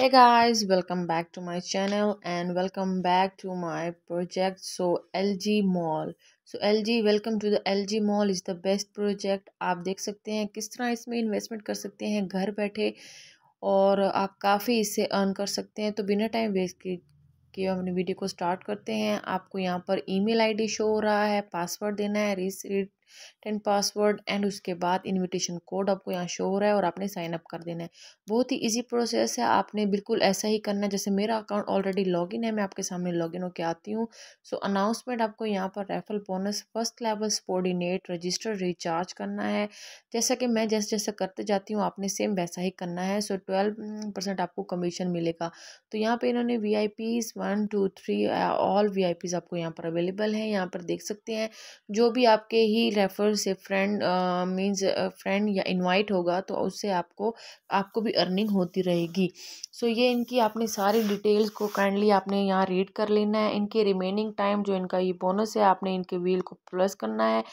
hey guys welcome back to my channel and welcome back to my project so lg mall so lg welcome to the lg mall is the best project आप देख सकते हैं किस तरह इसमें investment कर सकते हैं घर बैठे और आप काफ़ी इससे अर्न कर सकते हैं तो बिना टाइम वेस्ट किए कि हम अपनी वीडियो को स्टार्ट करते हैं आपको यहाँ पर ईमेल आईडी शो हो रहा है पासवर्ड देना है रिस टेन पासवर्ड एंड उसके बाद इनविटेशन कोड आपको यहाँ शो हो रहा है और आपने साइन अप कर देना है बहुत ही इजी प्रोसेस है आपने बिल्कुल ऐसा ही करना है जैसे मेरा अकाउंट ऑलरेडी लॉगिन है मैं आपके सामने लॉगिन होकर आती हूँ सो अनाउंसमेंट आपको यहाँ पर referral bonus first level subordinate register recharge करना है जैसा कि मैं जैसे जैसे करते जाती हूँ आपने सेम वैसा ही करना है सो ट्वेल्व परसेंट आपको कमीशन मिलेगा तो यहाँ पर इन्होंने V I Ps one two three all V I Ps आपको यहाँ पर अवेलेबल हैं यहाँ पर देख सकते हैं जो भी आपके ही रेफ़र से फ्रेंड मीन्स फ्रेंड या इनवाइट होगा तो उससे आपको आपको भी अर्निंग होती रहेगी सो so, ये इनकी आपने सारी डिटेल्स को काइंडली आपने यहाँ रीड कर लेना है इनके रिमेनिंग टाइम जो इनका ये बोनस है आपने इनके व्हील को प्लस करना है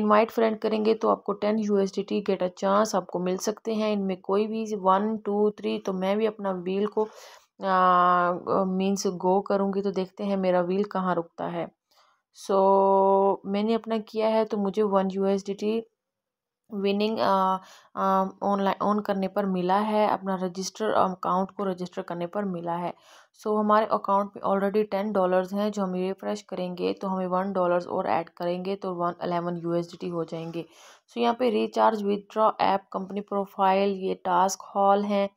इनवाइट फ्रेंड करेंगे तो आपको ten you get a chance आपको मिल सकते हैं इनमें कोई भी वन टू थ्री तो मैं भी अपना व्हील को मीन्स गो करूँगी तो देखते हैं मेरा व्हील कहाँ रुकता है सो so, मैंने अपना किया है तो मुझे one U S D T winning online on करने पर मिला है अपना रजिस्टर अकाउंट को रजिस्टर करने पर मिला है सो so, हमारे अकाउंट में ऑलरेडी टेन डॉलर्स हैं जो हम रिफ्रेश करेंगे तो हमें वन डॉलर्स और ऐड करेंगे तो वन अलेवन यू हो जाएंगे सो so, यहाँ पे recharge withdraw app company profile ये टास्क हॉल हैं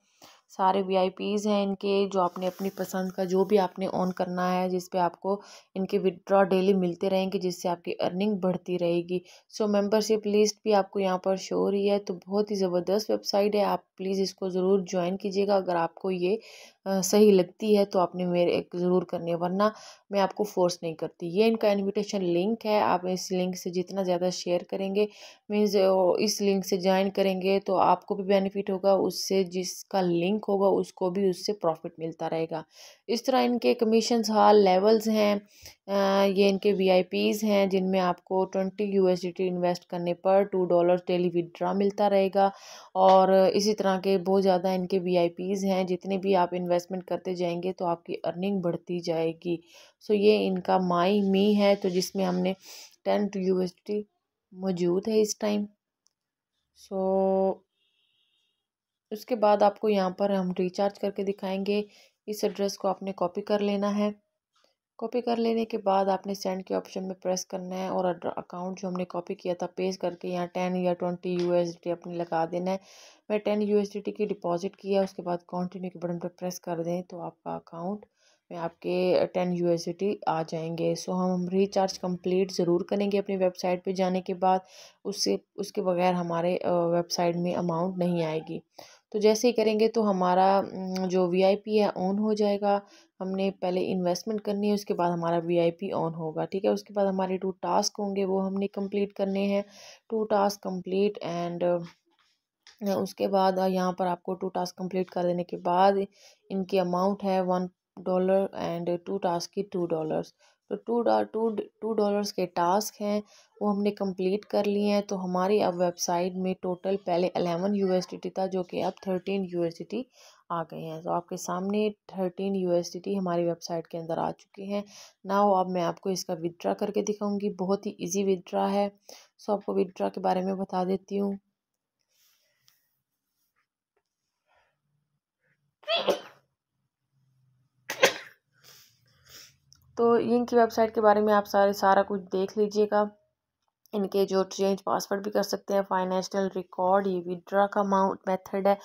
सारे वी आई पीज़ हैं इनके जो आपने अपनी पसंद का जो भी आपने ऑन करना है जिस पे आपको इनके विड्रॉ डेली मिलते रहेंगे जिससे आपकी अर्निंग बढ़ती रहेगी सो मेंबरशिप लिस्ट भी आपको यहाँ पर शो हो रही है तो बहुत ही ज़बरदस्त वेबसाइट है आप प्लीज़ इसको ज़रूर ज्वाइन कीजिएगा अगर आपको ये सही लगती है तो आपने मेरे एक ज़रूर करनी है वरना मैं आपको फोर्स नहीं करती ये इनका इनविटेशन लिंक है आप इस लिंक से जितना ज़्यादा शेयर करेंगे मीन्स इस लिंक से ज्वाइन करेंगे तो आपको भी बेनिफिट होगा उससे जिसका लिंक होगा उसको भी उससे प्रॉफिट मिलता रहेगा इस तरह इनके कमीशन हाल लेवल्स हैं ये इनके वी हैं जिनमें आपको ट्वेंटी यू इन्वेस्ट करने पर टू डॉलर डेली विदड्रा मिलता रहेगा और इसी तरह के बहुत ज़्यादा इनके वी हैं जितने भी आप इन्वेस्ट इन्वेस्टमेंट करते जाएंगे तो आपकी अर्निंग बढ़ती जाएगी सो ये इनका माई मी है तो जिसमें हमने टेन यू मौजूद है इस टाइम सो उसके बाद आपको यहाँ पर हम रिचार्ज करके दिखाएंगे इस एड्रेस को आपने कॉपी कर लेना है कॉपी कर लेने के बाद आपने सेंड के ऑप्शन में प्रेस करना है और अकाउंट जो हमने कॉपी किया था पेस्ट करके यहाँ टेन या ट्वेंटी यू एस अपने लगा देना है मैं टेन यू एस की डिपॉजिट किया उसके बाद कंटिन्यू के बटन पर प्रेस कर दें तो आपका अकाउंट में आपके टेन यू आ जाएंगे सो हम रिचार्ज कंप्लीट ज़रूर करेंगे अपनी वेबसाइट पे जाने के बाद उससे उसके बगैर हमारे वेबसाइट में अमाउंट नहीं आएगी तो जैसे ही करेंगे तो हमारा जो वीआईपी है ऑन हो जाएगा हमने पहले इन्वेस्टमेंट करनी है उसके बाद हमारा वीआईपी ऑन होगा ठीक है उसके बाद हमारे टू टास्क होंगे वो हमने कंप्लीट करने हैं टू टास्क कंप्लीट एंड उसके बाद यहाँ पर आपको टू टास्क कंप्लीट कर देने के बाद इनकी अमाउंट है one dollar and two task की टू डॉलर्स तो टू टू टू डॉलर्स के टास्क हैं वो हमने कंप्लीट कर लिए हैं तो हमारी अब वेबसाइट में टोटल पहले अलेवन यू था जो कि अब थर्टीन यू आ गए हैं तो आपके सामने थर्टीन यू हमारी वेबसाइट के अंदर आ चुके हैं ना हो अब मैं आपको इसका विदड्रा करके दिखाऊंगी बहुत ही इजी विदड्रा है सो आपको विदड्रा के बारे में बता देती हूँ तो इनकी वेबसाइट के बारे में आप सारे सारा कुछ देख लीजिएगा इनके जो चेंज पासवर्ड भी कर सकते हैं फाइनेंशियल रिकॉर्ड ये विदड्रा का अमाउंट मेथड है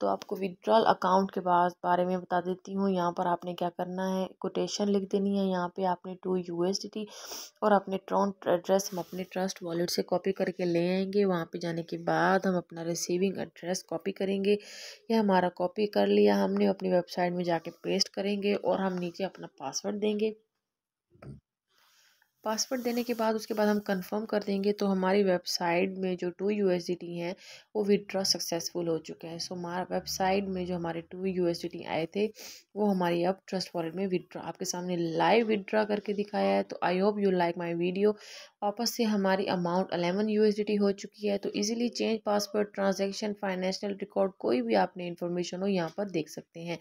तो आपको विदड्रॉल अकाउंट के बाद बारे में बता देती हूँ यहाँ पर आपने क्या करना है कोटेशन लिख देनी है यहाँ पे आपने टू यू और अपने ट्रॉन्ट एड्रेस हम अपने ट्रस्ट वॉलेट से कॉपी करके ले आएंगे वहाँ पर जाने के बाद हम अपना रिसीविंग एड्रेस कॉपी करेंगे या हमारा कॉपी कर लिया हमने अपनी वेबसाइट में जाके पेस्ट करेंगे और हम नीचे अपना पासवर्ड देंगे पासवर्ड देने के बाद उसके बाद हम कंफर्म कर देंगे तो हमारी वेबसाइट में जो टू यू हैं वो विड्रॉ सक्सेसफुल हो चुके हैं सो हमारा वेबसाइट में जो हमारे टू यू आए थे वो हमारी अब ट्रस्ट वॉलेट में विड्रॉ आपके सामने लाइव विड्रॉ करके दिखाया है तो I hope you like my video वापस से हमारी अमाउंट अलेवन यू हो चुकी है तो easily change password transaction financial record कोई भी आपने इन्फॉर्मेशन हो यहाँ पर देख सकते हैं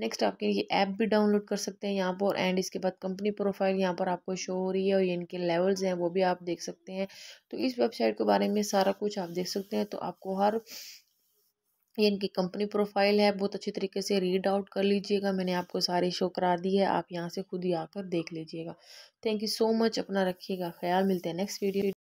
नेक्स्ट आपके ये ऐप भी डाउनलोड कर सकते हैं यहाँ पर एंड इसके बाद कंपनी प्रोफाइल यहाँ पर आपको शो हो रही है और ये इनके लेवल्स हैं वो भी आप देख सकते हैं तो इस वेबसाइट के बारे में सारा कुछ आप देख सकते हैं तो आपको हर ये इनकी कंपनी प्रोफाइल है बहुत अच्छी तरीके से रीड आउट कर लीजिएगा मैंने आपको सारी शो करा दी है आप यहाँ से खुद ही आकर देख लीजिएगा थैंक यू सो मच अपना रखिएगा ख्याल मिलते हैं नेक्स्ट वीडियो